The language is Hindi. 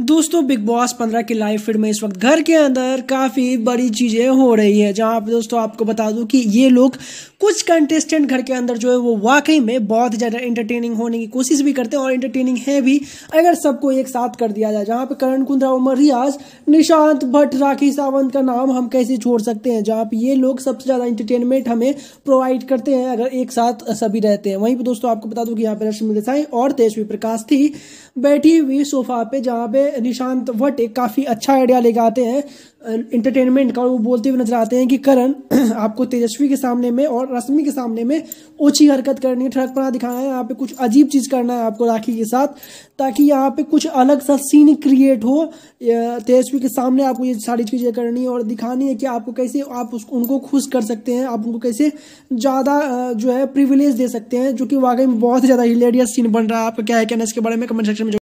दोस्तों बिग बॉस पंद्रह की लाइव फीड में इस वक्त घर के अंदर काफ़ी बड़ी चीज़ें हो रही है जहां पर दोस्तों आपको बता दूं कि ये लोग कुछ कंटेस्टेंट घर के अंदर जो है वो वाकई में बहुत ज़्यादा इंटरटेनिंग होने की कोशिश भी करते हैं और इंटरटेनिंग है भी अगर सबको एक साथ कर दिया जाए जहां पर करण कुंद्रा उमर रियाज निशांत भट्ट राखी सावंत का नाम हम कैसे छोड़ सकते हैं जहाँ पर ये लोग सबसे ज़्यादा इंटरटेनमेंट हमें प्रोवाइड करते हैं अगर एक साथ सभी रहते हैं वहीं पर दोस्तों आपको बता दूँ कि यहाँ पर रश्मि देसाई और तेजस्वी प्रकाश थी बैठी हुई सोफा पे जहाँ पे में निशांत भट्ट एक काफ़ी अच्छा आइडिया लेकर आते हैं इंटरटेनमेंट का वो बोलते हुए नजर आते हैं कि करण आपको तेजस्वी के सामने में और रश्मि के सामने में ओछी हरकत करनी है ठड़कपना दिखाना है यहाँ पे कुछ अजीब चीज़ करना है आपको राखी के साथ ताकि यहाँ पे कुछ अलग सा सीन क्रिएट हो तेजस्वी के सामने आपको ये सारी चीज़ें करनी है और दिखानी है कि आपको कैसे आप उसको उनको खुश कर सकते हैं आप उनको कैसे ज़्यादा जो है प्रिविलेज दे सकते हैं जो कि वाकई में बहुत ज़्यादा हिलेरियस सीन बन रहा है आपका क्या है कहना इसके बारे में कमेंट सेक्शन में